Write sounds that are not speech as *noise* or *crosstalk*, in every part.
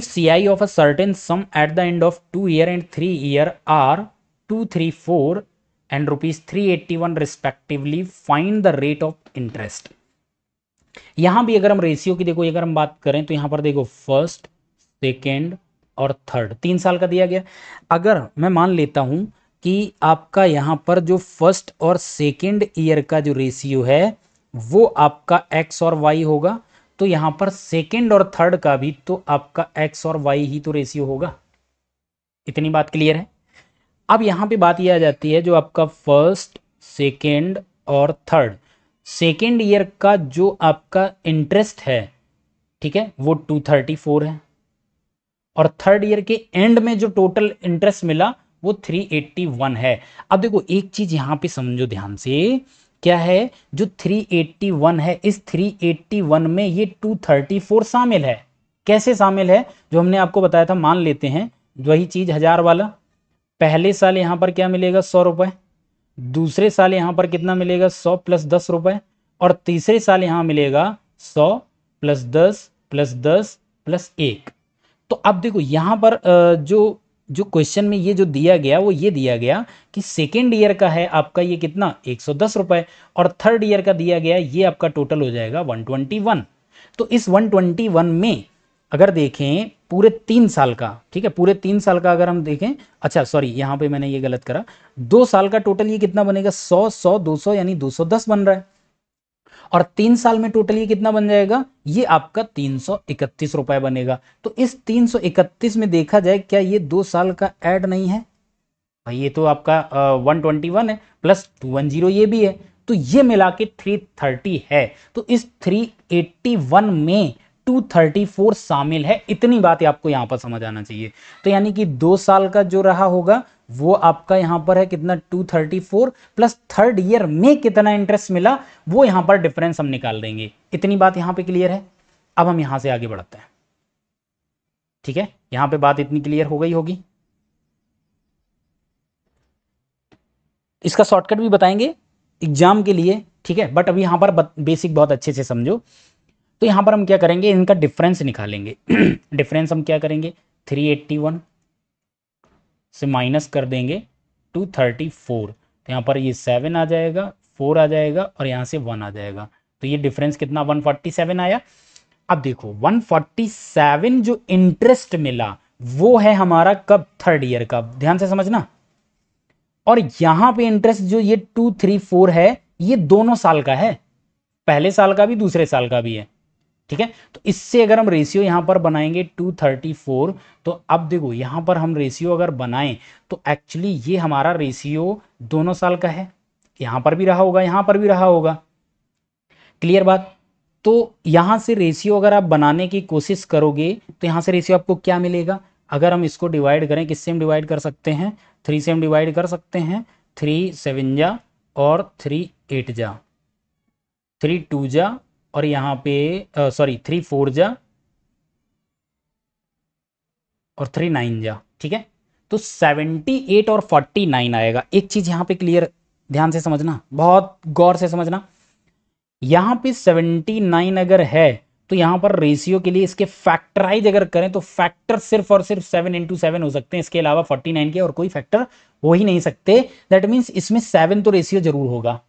certain sum at the end of two year and three year are two three four and rupees three eighty one respectively find the rate of interest यहां भी अगर हम ratio की देखो अगर हम बात करें तो यहां पर देखो फर्स्ट सेकेंड और थर्ड तीन साल का दिया गया अगर मैं मान लेता हूं कि आपका यहां पर जो फर्स्ट और सेकेंड ईयर का जो रेशियो है वो आपका एक्स और वाई होगा तो यहां पर सेकेंड और थर्ड का भी तो आपका एक्स और वाई ही तो रेशियो होगा इतनी बात क्लियर है अब यहां पे बात यह आ जाती है जो आपका फर्स्ट सेकेंड और थर्ड सेकेंड ईयर का जो आपका इंटरेस्ट है ठीक है वो टू थर्टी फोर है और थर्ड ईयर के एंड में जो टोटल इंटरेस्ट मिला वो थ्री एट्टी वन है अब देखो एक चीज यहां पे समझो ध्यान से क्या है जो 381 है इस 381 में ये 234 शामिल है कैसे शामिल है जो हमने आपको बताया था मान लेते हैं वही चीज़ हज़ार वाला पहले साल यहां पर क्या मिलेगा सौ रुपए दूसरे साल यहाँ पर कितना मिलेगा सौ प्लस दस रुपए और तीसरे साल यहां मिलेगा सौ प्लस दस प्लस दस प्लस एक तो अब देखो यहां पर जो जो क्वेश्चन में ये जो दिया गया वो ये दिया गया कि सेकेंड ईयर का है आपका ये कितना एक सौ दस रुपए और थर्ड ईयर का दिया गया ये आपका टोटल हो जाएगा वन ट्वेंटी वन तो इस वन ट्वेंटी वन में अगर देखें पूरे तीन साल का ठीक है पूरे तीन साल का अगर हम देखें अच्छा सॉरी यहां पे मैंने ये गलत करा दो साल का टोटल ये कितना बनेगा सौ सौ दो सौ यानी दो सौ दस बन रहा है और तीन साल में टोटल ये कितना बन जाएगा ये आपका तीन सौ इकतीस रुपए बनेगा तो इस तीन सौ इकतीस में देखा जाए क्या ये दो साल का एड नहीं है भाई ये तो आपका वन ट्वेंटी वन है प्लस टू वन जीरो ये भी है तो ये मिला के थ्री थर्टी है तो इस थ्री एट्टी वन में 234 शामिल है इतनी बात आपको यहां पर समझ आना चाहिए तो यानी कि दो साल का जो रहा होगा वो आपका यहां पर है कितना 234 प्लस थर्ड ईयर में कितना इंटरेस्ट मिला वो यहां पर डिफरेंस हम निकाल देंगे इतनी बात यहां पे क्लियर है अब हम यहां से आगे बढ़ते हैं ठीक है यहां पे बात इतनी क्लियर हो गई होगी इसका शॉर्टकट भी बताएंगे एग्जाम के लिए ठीक है बट अभी यहां पर बेसिक बहुत अच्छे से समझो तो यहां पर हम क्या करेंगे इनका डिफरेंस निकालेंगे डिफरेंस *clears throat* हम क्या करेंगे थ्री से माइनस कर देंगे टू थर्टी फोर तो यहाँ पर ये सेवन आ जाएगा फोर आ जाएगा और यहाँ से वन आ जाएगा तो ये डिफरेंस कितना वन फोर्टी सेवन आया अब देखो वन फोर्टी सेवन जो इंटरेस्ट मिला वो है हमारा कब थर्ड ईयर का ध्यान से समझना और यहाँ पे इंटरेस्ट जो ये टू थ्री फोर है ये दोनों साल का है पहले साल का भी दूसरे साल का भी है ठीक है तो इससे अगर हम रेशियो यहां पर बनाएंगे 234 तो अब देखो यहां पर हम रेशियो अगर बनाएं तो एक्चुअली ये हमारा रेशियो दोनों साल का है यहां पर भी रहा होगा यहां पर भी रहा होगा क्लियर बात तो यहां से रेशियो अगर आप बनाने की कोशिश करोगे तो यहां से रेशियो आपको क्या मिलेगा अगर हम इसको डिवाइड करें किससे हम डिवाइड कर सकते हैं थ्री से हम डिवाइड कर सकते हैं थ्री सेवन जा और थ्री एट जा थ्री टू जा और यहां पे सॉरी थ्री फोर जा और थ्री नाइन जा ठीक है तो सेवेंटी एट और फोर्टी नाइन आएगा एक चीज यहां पे क्लियर ध्यान से समझना बहुत गौर से समझना यहां पे सेवेंटी नाइन अगर है तो यहां पर रेशियो के लिए इसके फैक्टराइज अगर करें तो फैक्टर सिर्फ और सिर्फ सेवन इंटू सेवन हो सकते हैं इसके अलावा फोर्टी नाइन के और कोई फैक्टर हो ही नहीं सकते दैट मीन्स इसमें सेवन तो रेशियो जरूर होगा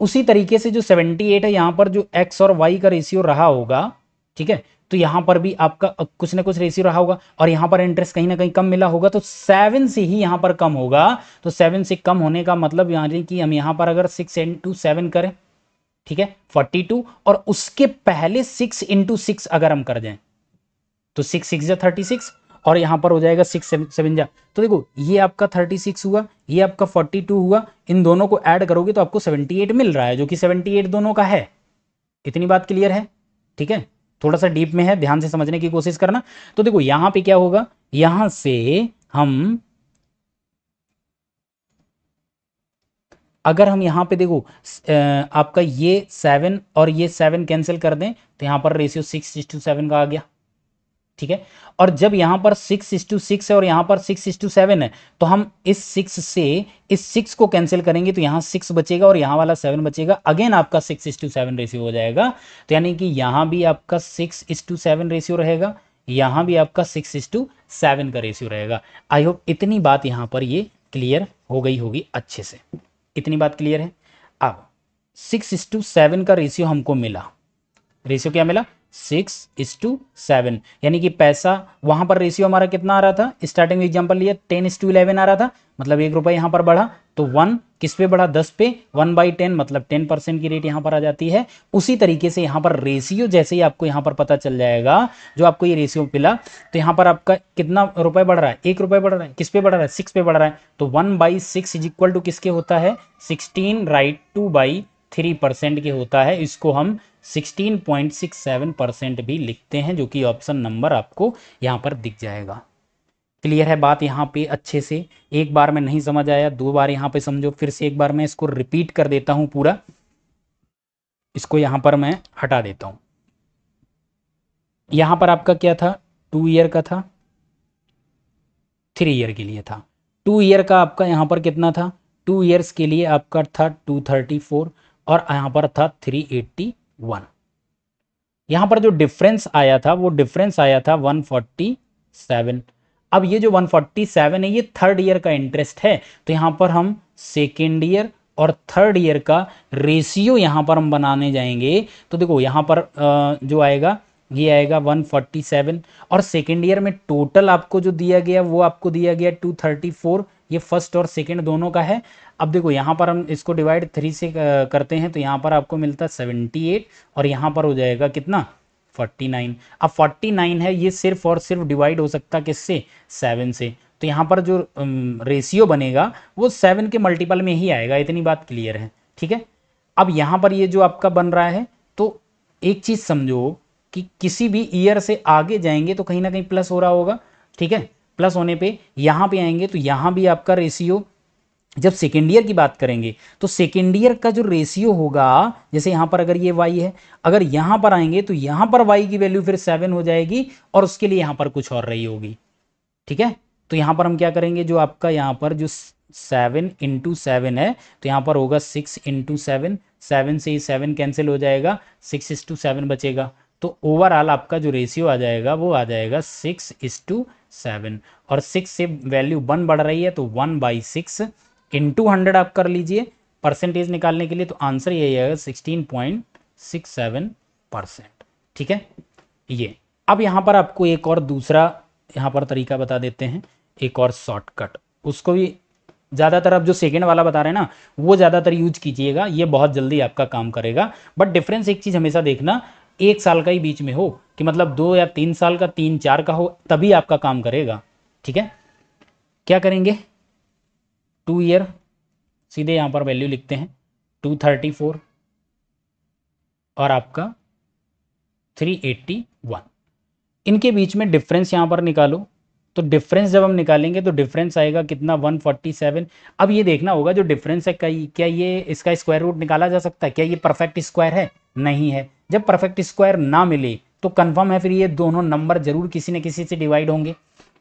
उसी तरीके से जो 78 है यहाँ पर जो एक्स और वाई का रेशियो रहा होगा ठीक है तो यहाँ पर भी आपका कुछ ना कुछ रेशियो रहा होगा और यहाँ पर इंटरेस्ट कहीं ना कहीं कम मिला होगा तो सेवन से ही यहाँ पर कम होगा तो सेवन से कम होने का मतलब यानी कि हम यहाँ पर अगर सिक्स इंटू सेवन करें ठीक है फोर्टी टू और उसके पहले सिक्स इंटू सिक्स अगर हम कर दें तो सिक्स सिक्स या थर्टी सिक्स और यहाँ पर हो जाएगा सिक्स सेवन जा तो देखो ये आपका थर्टी सिक्स हुआ ये आपका फोर्टी टू हुआ इन दोनों को ऐड करोगे तो आपको सेवेंटी एट मिल रहा है जो कि सेवेंटी एट दोनों का है इतनी बात क्लियर है ठीक है थोड़ा सा डीप में है ध्यान से समझने की कोशिश करना तो देखो यहाँ पे क्या होगा यहाँ से हम अगर हम यहाँ पे देखो आपका ये सेवन और ये सेवन कैंसिल कर दें तो यहाँ पर रेशियो सिक्स टू सेवन का आ गया ठीक है और जब यहां पर सिक्स इज टू सिक्स है और यहां पर सिक्स इज टू सेवन है तो हम इस सिक्स से इस सिक्स को कैंसिल करेंगे तो यहां सिक्स बचेगा और यहां वाला सेवन बचेगा अगेन आपका six is to seven ratio हो जाएगा तो यानी कि यहां भी आपका six is to seven ratio रहेगा यहां भी आपका सिक्स इज टू सेवन का रेशियो रहेगा आई होप इतनी बात यहां पर ये क्लियर हो गई होगी अच्छे से इतनी बात क्लियर है अब सिक्स इज टू सेवन का रेशियो हमको मिला रेशियो क्या मिला सिक्स इज टू सेवन यानी कि पैसा वहां पर रेशियो हमारा कितना आ रहा था स्टार्टिंग में एग्जाम्पल लिया टेन इज टू इलेवन आ रहा था मतलब एक रुपये यहाँ पर बढ़ा तो वन किस पे बढ़ा दस पे वन बाई टेन मतलब टेन परसेंट की रेट यहाँ पर आ जाती है उसी तरीके से यहाँ पर रेशियो जैसे ही आपको यहाँ पर पता चल जाएगा जो आपको ये रेशियो मिला तो यहाँ पर आपका कितना रुपए बढ़ रहा है एक रुपए बढ़ रहा है किस पे बढ़ रहा है सिक्स पे बढ़ रहा है तो one by six is equal to किसके होता है sixteen right two by three percent के होता है इसको हम 16.67 परसेंट भी लिखते हैं जो कि ऑप्शन नंबर आपको यहां पर दिख जाएगा क्लियर है बात यहां पे अच्छे से एक बार में नहीं समझ आया दो बार यहां पे समझो फिर से एक बार मैं इसको रिपीट कर देता हूं पूरा इसको यहां पर मैं हटा देता हूं यहां पर आपका क्या था टू ईयर का था थ्री ईयर के लिए था टू ईयर का आपका यहां पर कितना था टू ईयर्स के लिए आपका था टू थर्टी फोर और यहां पर था थ्री एट्टी वन यहां पर जो डिफरेंस आया था वो डिफरेंस आया था 147 अब ये जो 147 है ये थर्ड ईयर का इंटरेस्ट है तो यहां पर हम सेकेंड ईयर और थर्ड ईयर का रेशियो यहां पर हम बनाने जाएंगे तो देखो यहां पर जो आएगा ये आएगा 147 और सेकेंड ईयर में टोटल आपको जो दिया गया वो आपको दिया गया 234 ये फर्स्ट और सेकेंड दोनों का है अब देखो यहाँ पर हम इसको डिवाइड थ्री से करते हैं तो यहाँ पर आपको मिलता है सेवेंटी एट और यहाँ पर हो जाएगा कितना फोर्टी नाइन अब फोर्टी नाइन है ये सिर्फ और सिर्फ डिवाइड हो सकता किससे सेवन से तो यहाँ पर जो रेशियो बनेगा वो सेवन के मल्टीपल में ही आएगा इतनी बात क्लियर है ठीक है अब यहाँ पर ये जो आपका बन रहा है तो एक चीज़ समझो कि किसी भी ईयर से आगे जाएंगे तो कहीं ना कहीं प्लस हो रहा होगा ठीक है प्लस होने पे यहाँ पे आएंगे तो यहाँ भी आपका रेशियो जब सेकेंड ईयर की बात करेंगे तो सेकेंड ईयर का जो रेशियो होगा जैसे यहाँ पर अगर ये वाई है अगर यहाँ पर आएंगे तो यहाँ पर वाई की वैल्यू फिर सेवन हो जाएगी और उसके लिए यहाँ पर कुछ और रही होगी ठीक है तो यहाँ पर हम क्या करेंगे जो आपका यहाँ पर जो सेवन इंटू सेवन है तो यहाँ पर होगा सिक्स इंटू सेवन सेवन से ही सेवन कैंसिल हो जाएगा सिक्स इंटू सेवन बचेगा तो ओवरऑल आपका जो रेशियो आ जाएगा वो आ जाएगा सिक्स इस टू सेवन और सिक्स से वैल्यू वन बढ़ रही है तो one by six into hundred आप कर लीजिए परसेंटेज निकालने के लिए तो आंसर यही आएगा sixteen point six seven percent ठीक है ये अब यहाँ पर आपको एक और दूसरा यहाँ पर तरीका बता देते हैं एक और शॉर्टकट उसको भी ज़्यादातर आप जो सेकेंड वाला बता रहे हैं ना वो ज़्यादातर यूज कीजिएगा ये बहुत जल्दी आपका काम करेगा बट डिफरेंस एक चीज़ हमेशा देखना एक साल का ही बीच में हो कि मतलब दो या तीन साल का तीन चार का हो तभी आपका काम करेगा ठीक है क्या करेंगे टू ईयर सीधे यहां पर वैल्यू लिखते हैं टू थर्टी फोर और आपका थ्री एट्टी वन इनके बीच में डिफरेंस यहां पर निकालो तो डिफरेंस जब हम निकालेंगे तो डिफरेंस आएगा कितना 147 अब ये देखना होगा जो डिफरेंस है कई क्या ये इसका स्क्वायर रूट निकाला जा सकता है क्या ये परफेक्ट स्क्वायर है नहीं है जब परफेक्ट स्क्वायर ना मिले तो कन्फर्म है फिर ये दोनों नंबर जरूर किसी न किसी से डिवाइड होंगे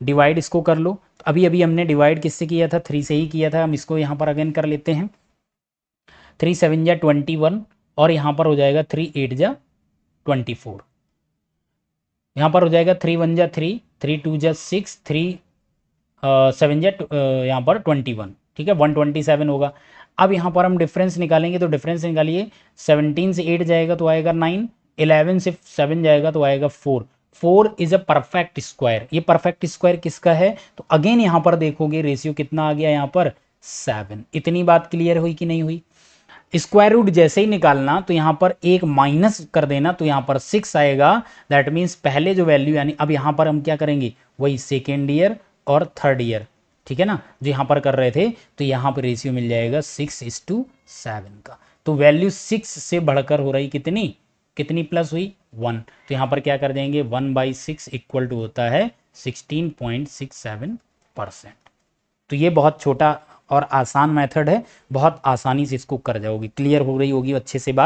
डिवाइड इसको कर लो तो अभी अभी हमने डिवाइड किससे किया था थ्री से ही किया था हम इसको यहाँ पर अगेन कर लेते हैं थ्री सेवन जा ट्वेंटी वन और यहाँ पर हो जाएगा थ्री एट जा ट्वेंटी फोर यहाँ पर हो जाएगा थ्री वन जा थ्री थ्री टू जा सिक्स थ्री सेवन जा uh, यहाँ पर ट्वेंटी वन ठीक है वन ट्वेंटी सेवन होगा अब यहाँ पर हम डिफरेंस निकालेंगे तो डिफरेंस निकालिए सेवनटीन से एट जाएगा तो आएगा नाइन इलेवन से सेवन जाएगा तो आएगा four four is a perfect square ये परफेक्ट स्क्वायर किसका है तो अगेन यहाँ पर देखोगे रेशियो कितना आ गया यहाँ पर सेवन इतनी बात क्लियर हुई कि नहीं हुई स्क्वायर रूट जैसे ही निकालना तो यहाँ पर एक माइनस कर देना तो यहाँ पर सिक्स आएगा दैट मीन्स पहले जो वैल्यू यानी अब यहाँ पर हम क्या करेंगे वही सेकेंड ईयर और थर्ड ईयर ठीक है ना जो यहाँ पर कर रहे थे तो यहाँ पर रेशियो मिल जाएगा सिक्स इज टू सेवन का तो वैल्यू सिक्स से बढ़कर हो रही कितनी कितनी प्लस हुई वन तो यहाँ पर क्या कर देंगे one by six equal to होता है sixteen point six seven percent तो ये बहुत छोटा और आसान मेथड है बहुत आसानी से इसको कर जाओगी क्लियर हो रही होगी अच्छे से बात